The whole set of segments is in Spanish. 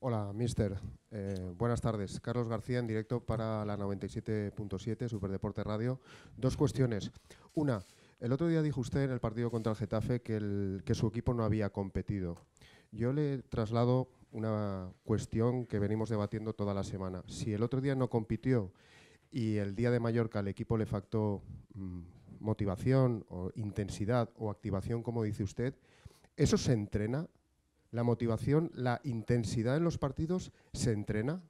Hola, mister. Eh, buenas tardes. Carlos García, en directo para la 97.7, Superdeporte Radio. Dos cuestiones. Una, el otro día dijo usted en el partido contra el Getafe que, su equipo no había competido. Yo le traslado una cuestión que venimos debatiendo toda la semana. Si el otro día no compitió y el día de Mallorca el equipo le factó mm, motivación o intensidad o activación, como dice usted, ¿eso se entrena? La motivación, la intensidad en los partidos se entrena.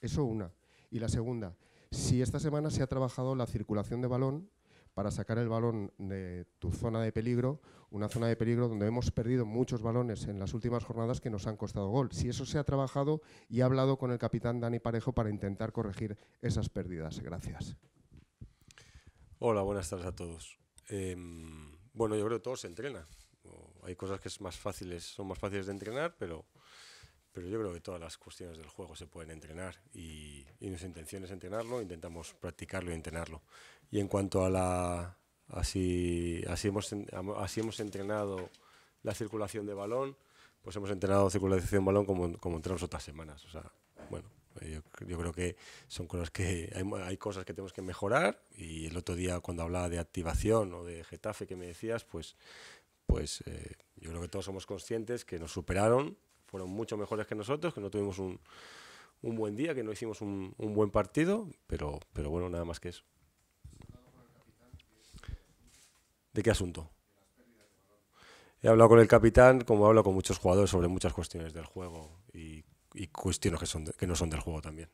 Eso una. Y la segunda, si esta semana se ha trabajado la circulación de balón para sacar el balón de tu zona de peligro, una zona de peligro donde hemos perdido muchos balones en las últimas jornadas que nos han costado gol. Si eso se ha trabajado y ha hablado con el capitán Dani Parejo para intentar corregir esas pérdidas. Gracias. Hola, buenas tardes a todos. Em, bueno, yo creo que todo se entrena hay cosas que es más fáciles, son más fáciles de entrenar, pero, pero yo creo que todas las cuestiones del juego se pueden entrenar y, y nuestra intención es entrenarlo, intentamos practicarlo y entrenarlo. Y en cuanto a la... Así, así, hemos, así hemos entrenado la circulación de balón, pues hemos entrenado circulación de balón como, como entramos otras semanas. O sea, bueno, yo, creo que son cosas que hay, hay, cosas que tenemos que mejorar y el otro día cuando hablaba de activación o de Getafe que me decías, pues pues eh, yo creo que todos somos conscientes que nos superaron, fueron mucho mejores que nosotros, que no tuvimos un, un buen día, que no hicimos un, buen partido, pero, pero bueno, nada más que eso. ¿De qué asunto? He hablado con el capitán, como hablo con muchos jugadores, sobre muchas cuestiones del juego y, cuestiones que, son que no son del juego también.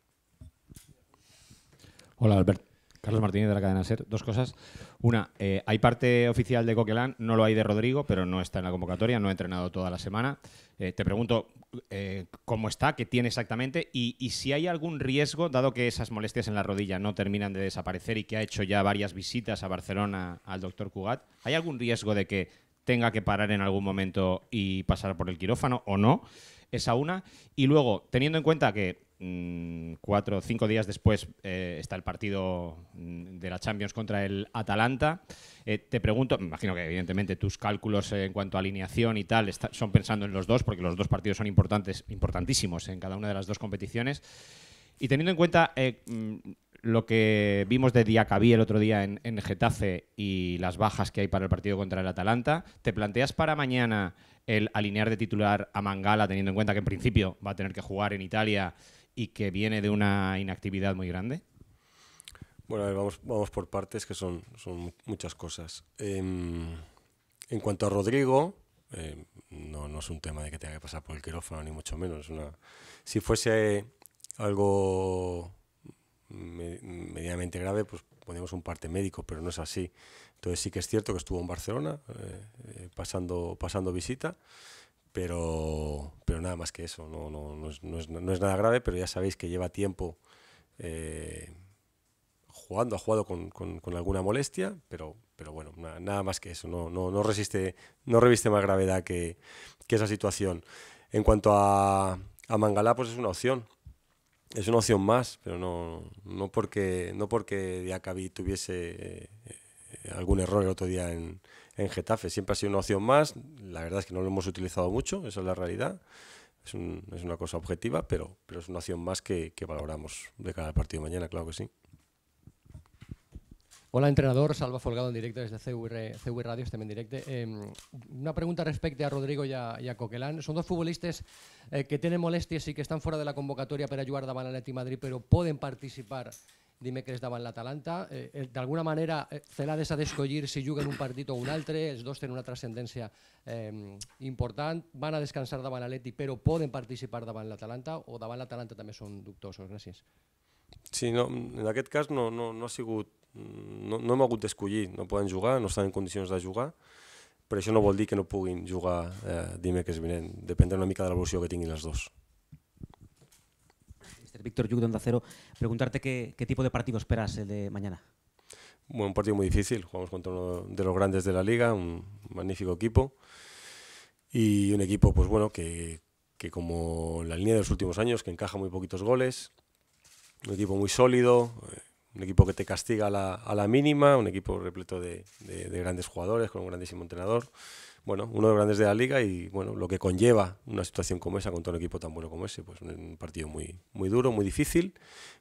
Hola, Alberto Carlos Martínez de la cadena SER. Dos cosas. Una, eh, hay parte oficial de Coquelán, no lo hay de Rodrigo, pero no está en la convocatoria, no ha entrenado toda la semana. Eh, te pregunto eh, cómo está, qué tiene exactamente y, y, si hay algún riesgo, dado que esas molestias en la rodilla no terminan de desaparecer y que ha hecho ya varias visitas a Barcelona al doctor Cugat, ¿hay algún riesgo de que tenga que parar en algún momento y pasar por el quirófano o no? esa una. Y luego, teniendo en cuenta que mm, cuatro o cinco días después eh, está el partido mm, de la Champions contra el Atalanta, eh, te pregunto, me imagino que evidentemente tus cálculos eh, en cuanto a alineación y tal son pensando en los dos, porque los dos partidos son importantes, importantísimos en cada una de las dos competiciones. Y teniendo en cuenta mm, lo que vimos de Diacabí el otro día en, en Getafe y las bajas que hay para el partido contra el Atalanta, ¿te planteas para mañana el alinear de titular a Mangala, teniendo en cuenta que en principio va a tener que jugar en Italia y que viene de una inactividad muy grande? Bueno, vamos, vamos por partes, que son, son muchas cosas. Em, en cuanto a Rodrigo, eh, no, no, es un tema de que tenga que pasar por el quirófano, ni mucho menos. si fuese algo medianamente grave, pues ponemos un parte médico, pero no es así. Entonces sí que es cierto que estuvo en Barcelona eh, eh, pasando, pasando visita, pero, pero nada más que eso, no, es, nada grave, pero ya sabéis que lleva tiempo eh, jugando, ha jugado con, alguna molestia, pero, pero bueno, nada, más que eso, no, resiste, no reviste más gravedad que, esa situación. En cuanto a, Mangalá, pues es una opción es una opción más, pero no, porque no porque tuviese algún error el otro día en, en Getafe. Siempre ha sido una opción más. La verdad es que no lo hemos utilizado mucho, esa es la realidad. Es, un, es, una cosa objetiva, pero, pero es una opción más que, que valoramos de cada partido de mañana, claro que sí. Hola, entrenador. Salva Folgado en directo desde CVR, CV Radio, este en directo. Em, una pregunta respecto a Rodrigo y a, Coquelán. Son dos futbolistas eh, que tienen molestias y que están fuera de la convocatoria para ayudar a y Madrid, pero pueden participar dimecres davant l'Atalanta. Eh, eh D'alguna manera, eh, Celades ha d'escollir si juguen un partit o un altre, els dos tenen una transcendència eh, important, van a descansar davant l'Atleti, però poden participar davant l'Atalanta, o davant l'Atalanta també són dubtosos. Gràcies. Sí, no, en aquest cas no, no, no ha sigut... No, no hem hagut d'escollir, no poden jugar, no estan en condicions de jugar, però això no vol dir que no puguin jugar eh, dimecres vinent, depèn una mica de l'evolució que tinguin els dos. Víctor Yug de Onda Preguntarte qué, tipo de partido esperas el de mañana. un partido muy difícil. Jugamos contra uno de los grandes de la liga, un magnífico equipo. Y un equipo, pues bueno, que, como la línea de los últimos años, que encaja muy poquitos goles. Un equipo muy sólido, eh, un equipo que te castiga a la, mínima, un equipo repleto de grandes jugadores, con un grandísimo entrenador bueno, uno de los grandes de la liga y bueno, lo que conlleva una situación como esa todo un equipo tan bueno como ese, pues un partido muy, muy duro, muy difícil,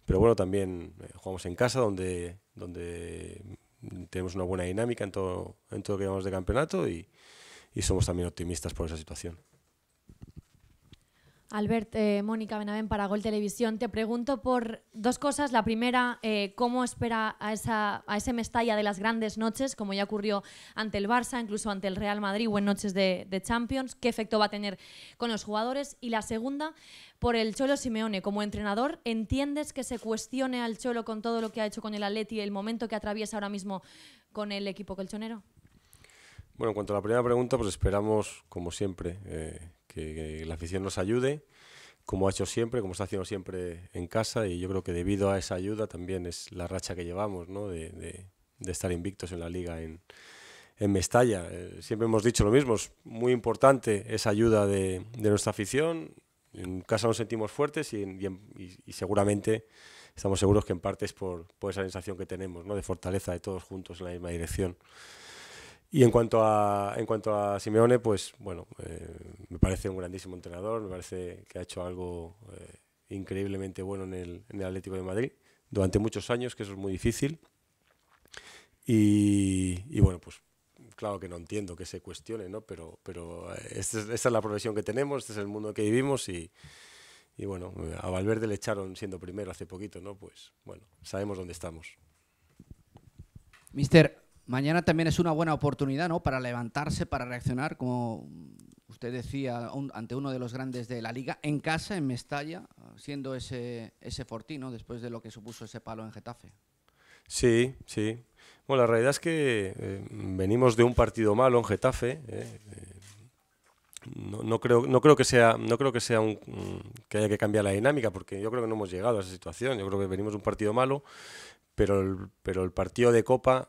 pero bueno, también eh, jugamos en casa donde, donde tenemos una buena dinámica en todo, en todo lo que llevamos de campeonato y somos también optimistas por esa situación. Albert, eh, Mónica Benavén para Gol Televisión. Te pregunto por dos cosas. La primera, eh, ¿cómo espera a, esa, a ese Mestalla de las grandes noches, como ya ocurrió ante el Barça, incluso ante el Real Madrid o en noches de, Champions? ¿Qué efecto va a tener con los jugadores? Y la segunda, por el Cholo Simeone. Como entrenador, ¿entiendes que se cuestione al Cholo con todo lo que ha hecho con el Atleti, el momento que atraviesa ahora mismo con el equipo colchonero? Bueno, en cuanto a la primera pregunta, pues esperamos, como siempre... Eh, que, la afición nos ayude, como ha hecho siempre, como está haciendo siempre en casa, y yo creo que debido a esa ayuda también es la racha que llevamos, ¿no? de, de, estar invictos en la liga en, en Mestalla. Eh, siempre hemos dicho lo mismo, es muy importante esa ayuda de, de nuestra afición. En casa nos sentimos fuertes y, y, y, seguramente estamos seguros que en parte es por, por esa sensación que tenemos, ¿no? de fortaleza de todos juntos en la misma dirección. Y en cuanto a, en cuanto a Simeone, pues bueno, eh, me parece un grandísimo entrenador, me parece que ha hecho algo eh, increíblemente bueno en el, en Atlético de Madrid durante muchos años, que eso es muy difícil. Y, bueno, pues claro que no entiendo que se cuestione, ¿no? Pero, pero eh, este esta es, la profesión que tenemos, este es el mundo en que vivimos y, y bueno, a Valverde le echaron siendo primero hace poquito, ¿no? Pues bueno, sabemos dónde estamos. Mister, Mañana también es una buena oportunidad ¿no? para levantarse, para reaccionar, como usted decía, ante uno de los grandes de la liga, en casa, en Mestalla, siendo ese, ese fortín, después de lo que supuso ese palo en Getafe. Sí, sí. Bueno, la realidad es que eh, venimos de un partido malo en Getafe. ¿eh? Eh, no, creo, no creo que sea, no creo que sea un, mm, que haya que cambiar la dinámica, porque yo creo que no hemos llegado a esa situación. Yo creo que venimos de un partido malo, pero el, pero el partido de Copa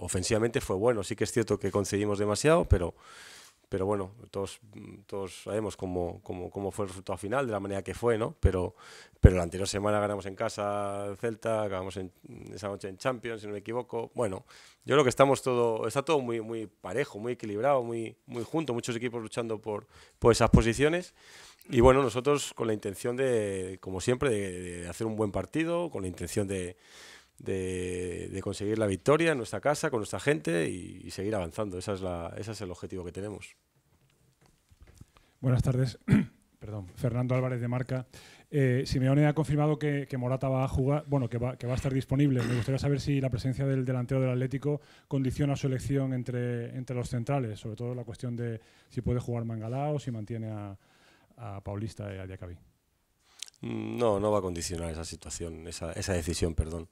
ofensivamente fue bueno. Sí que es cierto que concedimos demasiado, pero, pero bueno, todos, todos sabemos cómo, cómo, cómo, fue el resultado final, de la manera que fue, ¿no? Pero, pero la anterior semana ganamos en casa el Celta, ganamos en, esa noche en Champions, si no me equivoco. Bueno, yo creo que estamos todo, está todo muy, muy parejo, muy equilibrado, muy, muy junto, muchos equipos luchando por, por esas posiciones. Y bueno, nosotros con la intención de, como siempre, de hacer un buen partido, con la intención de de, conseguir la victoria en nuestra casa, con nuestra gente y, seguir avanzando. Esa es ese es el objetivo que tenemos. Buenas tardes. Perdón, Fernando Álvarez de Marca. Eh, Simeone ha confirmado que, Morata va a jugar, bueno, que va, que va, a estar disponible. Me gustaría saber si la presencia del delantero del Atlético condiciona su elección entre, entre los centrales, sobre todo la cuestión de si puede jugar Mangalá o si mantiene a, Paulista y a Diacabí. Mm, no, no va a condicionar esa situación, esa, esa decisión, perdón.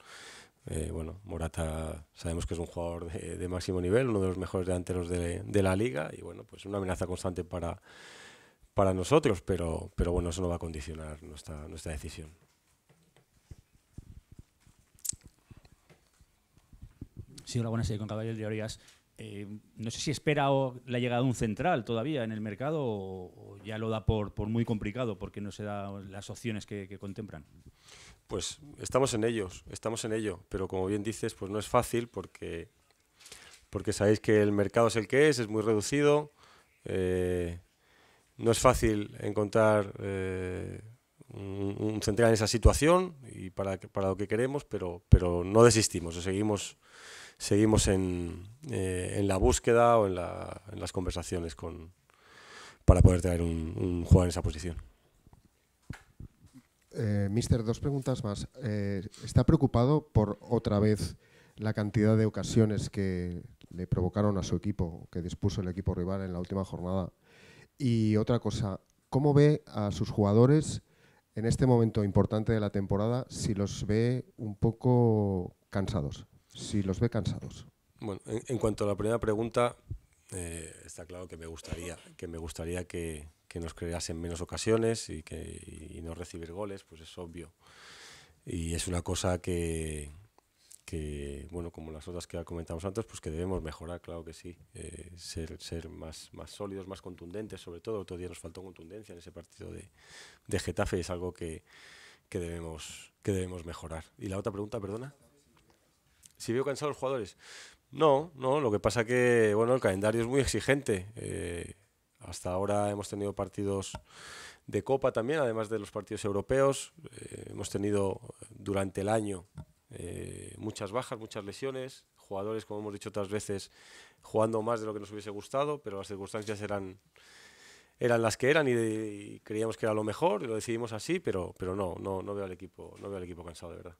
Eh, bueno, Morata sabemos que es un jugador de, máximo nivel, uno de los mejores delanteros de, de la liga y bueno, pues una amenaza constante para, para nosotros, pero, pero bueno, eso no va a condicionar nuestra, nuestra decisión. Sí, hola, buenas, con Caballero de Orías. Eh, no sé si espera la llegada de un central todavía en el mercado o, ya lo da por, muy complicado porque no se dan las opciones que, contemplan. Pues estamos en ellos, estamos en ello, pero como bien dices, pues no es fácil porque, porque sabéis que el mercado es el que es, es muy reducido, eh, no es fácil encontrar eh, un, central en esa situación y para, para lo que queremos, pero, pero no desistimos, seguimos seguimos en, eh, en la búsqueda o en, las conversaciones con, para poder traer un, un jugador en esa posición. Eh, mister, dos preguntas más. Eh, ¿Está preocupado por otra vez la cantidad de ocasiones que le provocaron a su equipo, que dispuso el equipo rival en la última jornada? Y otra cosa, ¿cómo ve a sus jugadores en este momento importante de la temporada si los ve un poco cansados? si los ve cansados. Bueno, en, cuanto a la primera pregunta, eh, está claro que me gustaría que me gustaría que, nos creasen menos ocasiones y que no recibir goles, pues es obvio. Y es una cosa que, bueno, como las otras que comentamos antes, pues que debemos mejorar, claro que sí. Eh, ser más, más sólidos, más contundentes, sobre todo. Otro día nos faltó contundencia en ese partido de, de Getafe, es algo que, debemos, que debemos mejorar. ¿Y la otra pregunta, perdona? si veo cansados los jugadores. No, no, lo que pasa que bueno, el calendario es muy exigente. Eh, hasta ahora hemos tenido partidos de Copa también, además de los partidos europeos. Eh, hemos tenido durante el año eh, muchas bajas, muchas lesiones, jugadores, como hemos dicho otras veces, jugando más de lo que nos hubiese gustado, pero las circunstancias eran, eran las que eran y, creíamos que era lo mejor y lo decidimos así, pero, pero no, no, no, veo al equipo, no veo al equipo cansado de verdad.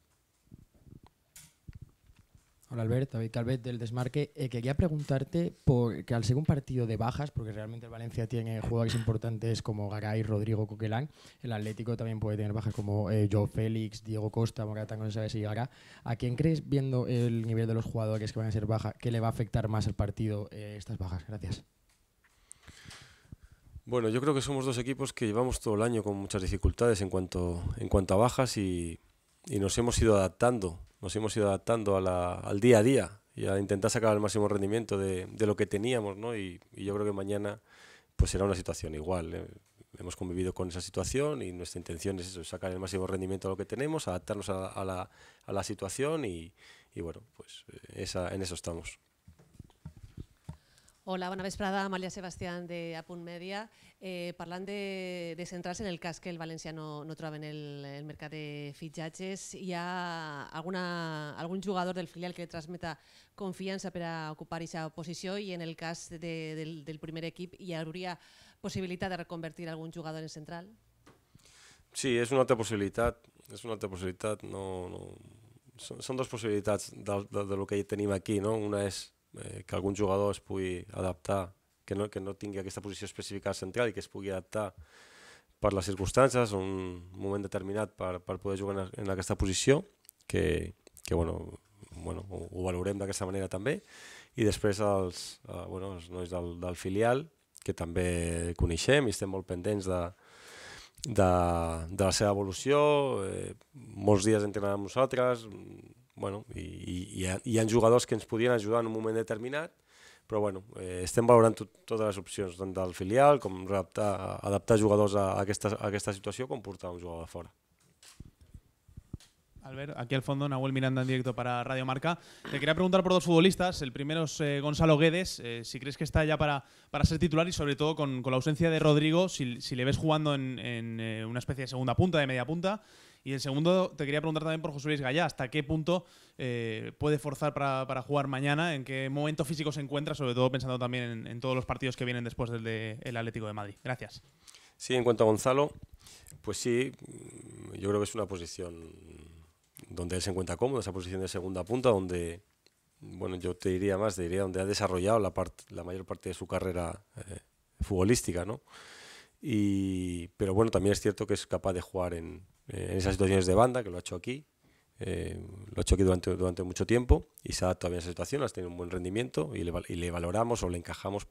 Hola Albert, David Calvet del Desmarque. Eh, quería preguntarte porque al ser un partido de bajas, porque realmente el Valencia tiene jugadores importantes como Garay, Rodrigo, Coquelán, el Atlético también puede tener bajas como eh, Joe Félix, Diego Costa, Morata, no se sabe si llegará. ¿A quién crees, viendo el nivel de los jugadores que van a ser bajas, que le va a afectar más al partido eh, estas bajas? Gracias. Bueno, yo creo que somos dos equipos que llevamos todo el año con muchas dificultades en cuanto, en cuanto a bajas y y nos hemos ido adaptando, nos hemos ido adaptando a la, al día a día y a intentar sacar el máximo rendimiento de, lo que teníamos, ¿no? Y, yo creo que mañana pues será una situación igual. ¿eh? Hemos convivido con esa situación y nuestra intención es eso, sacar el máximo rendimiento de lo que tenemos, adaptarnos a, a, la, a la, situación y, y bueno, pues eh, esa, en eso estamos. Hola, bona vesprada, Amàlia Sebastián de A Punt Media. Eh, parlant de, de centrar-se en el cas que el valencià no, no troba en el, el mercat de fitxatges, hi ha alguna, algun jugador del filial que transmeta confiança per a ocupar aquesta posició i en el cas de, del, del primer equip hi hauria possibilitat de reconvertir algun jugador en central? Sí, és una altra possibilitat. És una altra possibilitat. No, no... Són, són dues possibilitats del, del, del que tenim aquí. No? Una és eh, que algun jugador es pugui adaptar, que no, que no tingui aquesta posició específica central i que es pugui adaptar per les circumstàncies, un moment determinat per, per poder jugar en, en aquesta posició, que, que bueno, bueno, ho, ho valorem d'aquesta manera també, i després els, eh, bueno, els nois del, del filial, que també coneixem i estem molt pendents de, de, de la seva evolució, eh, molts dies entrenant amb nosaltres, bueno, y i, jugadores que nos pudieran ayudar en un momento determinado, pero bueno, eh, valorando todas las opciones, tanto al filial como adaptar, adaptar jugadors a esta a esta situació com un jugador de fora. Albert, aquí al fondo, Nahuel Miranda en directo para Radio Marca. Te quería preguntar por dos futbolistas. El primero es eh, Gonzalo Guedes, eh, si crees que está ya para, para ser titular y sobre todo con, con la ausencia de Rodrigo, si, si le ves jugando en, en eh, una especie de segunda punta, de media punta. Y el segundo, te quería preguntar también por José Luis Gallá, ¿hasta qué punto eh, puede forzar para, jugar mañana? ¿En qué momento físico se encuentra? Sobre todo pensando también en, todos los partidos que vienen después del Atlético de Madrid. Gracias. Sí, en cuanto a Gonzalo, pues sí, yo creo que es una posición donde él se encuentra cómodo, esa posición de segunda punta, donde, bueno, yo te diría más, te diría donde ha desarrollado la, la mayor parte de su carrera eh, futbolística, ¿no? pero bueno, también es cierto que es capaz de jugar en, esas situaciones de banda, que lo ha hecho aquí, eh, lo ha hecho aquí durante, mucho tiempo y se ha adaptado bien a esa situación, ha tenido un buen rendimiento y le, y le valoramos o le encajamos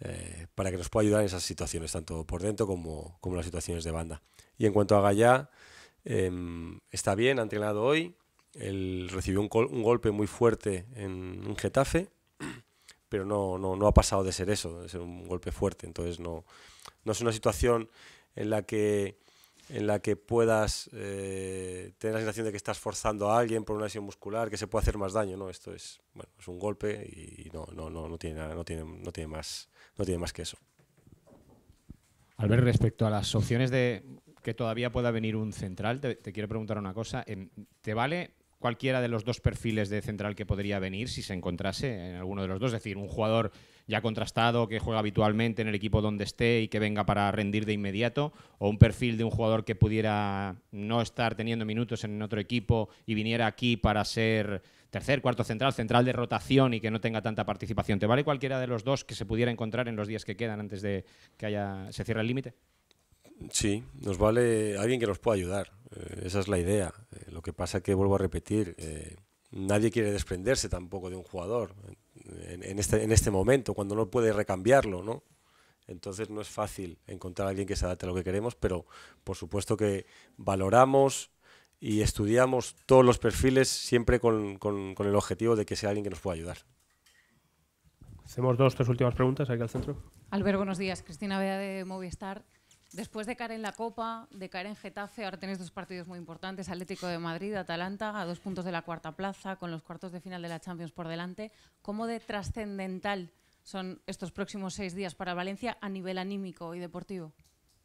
eh, para, que nos pueda ayudar en esas situaciones, tanto por dentro como, como las situaciones de banda. Y en cuanto a Gaya, em, está bien, ha entrenado hoy, él recibió un, un golpe muy fuerte en un Getafe pero no, no, ha pasado de ser eso, de ser un golpe fuerte. Entonces no, no es una situación en la que, en la que puedas eh, tener la sensación de que estás forzando a alguien por una lesión muscular, que se puede hacer más daño. No, esto es, bueno, es un golpe y no, no, no, tiene, no, tiene, no, tiene más, no tiene más que eso. Albert, respecto a las opciones de que todavía pueda venir un central, te quiero preguntar una cosa. ¿Te vale cualquiera de los dos perfiles de central que podría venir si se encontrase en alguno de los dos. Es decir, un jugador ya contrastado que juega habitualmente en el equipo donde esté y que venga para rendir de inmediato, o un perfil de un jugador que pudiera no estar teniendo minutos en otro equipo y viniera aquí para ser tercer, cuarto central, central de rotación y que no tenga tanta participación. ¿Te vale cualquiera de los dos que se pudiera encontrar en los días que quedan antes de que haya se cierre el límite? Sí, nos vale alguien que nos pueda ayudar. Eh, esa es la idea. Eh, lo que pasa que, vuelvo a repetir, eh, nadie quiere desprenderse tampoco de un jugador en, este, este, momento, cuando no puede recambiarlo, Entonces no es fácil encontrar a alguien que se adapte a lo que queremos, pero por supuesto que valoramos y estudiamos todos los perfiles siempre con, el objetivo de que sea alguien que nos pueda ayudar. Hacemos dos, tres últimas preguntas aquí al centro. Albert, buenos días. Cristina Vea de Movistar. Después de caer en la Copa, de caer en Getafe, ahora tenéis dos partidos muy importantes, Atlético de Madrid, Atalanta, a dos puntos de la cuarta plaza, con los cuartos de final de la Champions por delante. ¿Cómo de trascendental son estos próximos seis días para Valencia a nivel anímico y deportivo?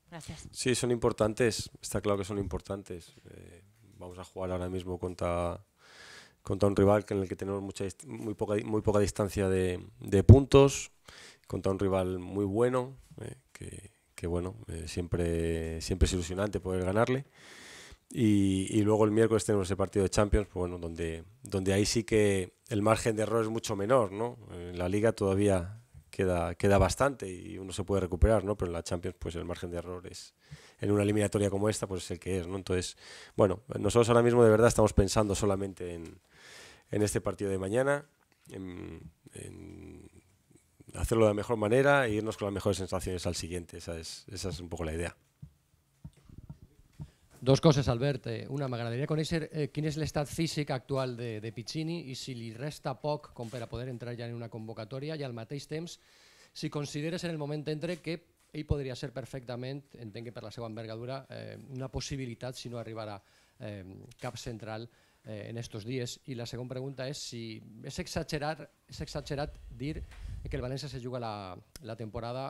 Gracias. Sí, son importantes, está claro que son importantes. Eh, vamos a jugar ahora mismo contra, contra un rival en el que tenemos mucha, muy, poca, muy poca distancia de, de puntos, contra un rival muy bueno, eh, que que bueno, eh, siempre, siempre es ilusionante poder ganarle. Y, luego el miércoles tenemos el partido de Champions, pues bueno, donde, donde ahí sí que el margen de error es mucho menor, ¿no? En la liga todavía queda, queda bastante y uno se puede recuperar, ¿no? Pero en la Champions, pues el margen de error es, en una eliminatoria como esta, pues es el que es, ¿no? Entonces, bueno, nosotros ahora mismo de verdad estamos pensando solamente en, en este partido de mañana, en hacerlo de la mejor manera e irnos con las mejores sensaciones al siguiente. Esa es, esa es un poco la idea. Dos cosas, Albert. Eh, una, me con conocer eh, quién es el estado físico actual de, Piccini y si le resta poc para poder entrar ya en una convocatoria. Y al mateix temps si consideres en el momento entre que él podría ser perfectamente, en que per la segunda envergadura, eh, una posibilidad si no arribara cap central eh, en estos dies. I la segona pregunta és si és exagerat, és exagerat dir que el València se juga la, la temporada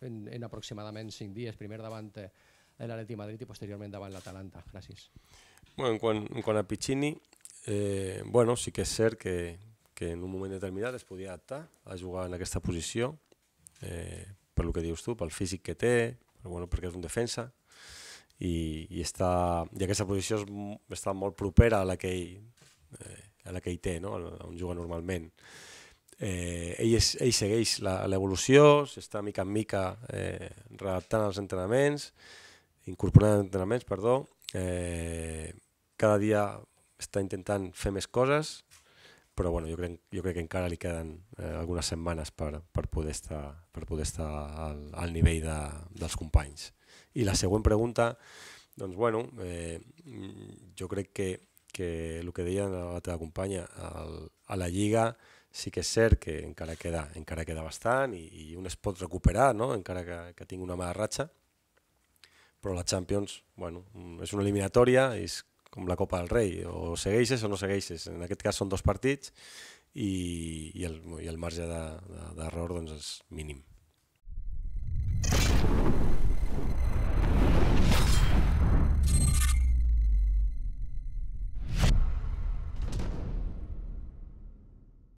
en, en aproximadament 5 dies, primer davant eh, el l'Atleti Madrid i posteriorment davant l'Atalanta. Gràcies. Bueno, en, quant, en quant a Piccini, eh, bueno, sí que és cert que, que en un moment determinat es podia adaptar a jugar en aquesta posició, eh, per lo que dius tu, pel físic que té, però, bueno, perquè és un defensa, i, i, està, i aquesta posició és, està molt propera a la que ell, eh, a la que ell té, no? on juga normalment. Eh, ell, és, ell segueix l'evolució, s'està mica en mica eh, redactant els entrenaments, incorporant entrenaments, perdó, eh, cada dia està intentant fer més coses, però bueno, jo, crec, jo crec que encara li queden eh, algunes setmanes per, per poder estar, per poder estar al, al nivell de, dels companys. I la següent pregunta, doncs bueno, eh, jo crec que, que el que deia la teva companya, el, a la Lliga sí que és cert que encara queda, encara queda bastant i, i un es pot recuperar, no? encara que, que tingui una mala ratxa, però la Champions bueno, és una eliminatòria, és com la Copa del Rei, o segueixes o no segueixes. En aquest cas són dos partits i, i, el, i el marge d'error de, de, doncs és mínim.